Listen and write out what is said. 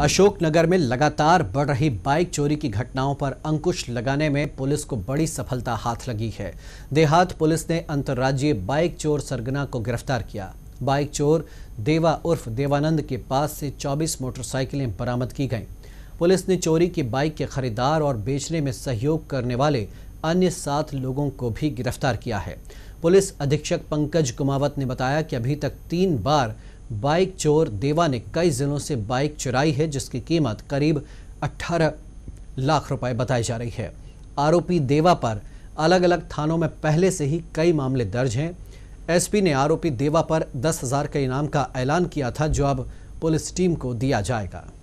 अशोकनगर में लगातार बढ़ रही बाइक चोरी की घटनाओं पर अंकुश लगाने में पुलिस को बड़ी सफलता हाथ लगी है देहात पुलिस ने अंतर्राज्यीय बाइक चोर सरगना को गिरफ्तार किया बाइक चोर देवा उर्फ देवानंद के पास से 24 मोटरसाइकिलें बरामद की गईं पुलिस ने चोरी की बाइक के खरीदार और बेचने में सहयोग करने वाले अन्य सात लोगों को भी गिरफ्तार किया है पुलिस अधीक्षक पंकज कुमावत ने बताया कि अभी तक तीन बार बाइक चोर देवा ने कई जिलों से बाइक चुराई है जिसकी कीमत करीब 18 लाख रुपए बताई जा रही है आरोपी देवा पर अलग अलग थानों में पहले से ही कई मामले दर्ज हैं एसपी ने आरोपी देवा पर दस हजार के इनाम का ऐलान किया था जो अब पुलिस टीम को दिया जाएगा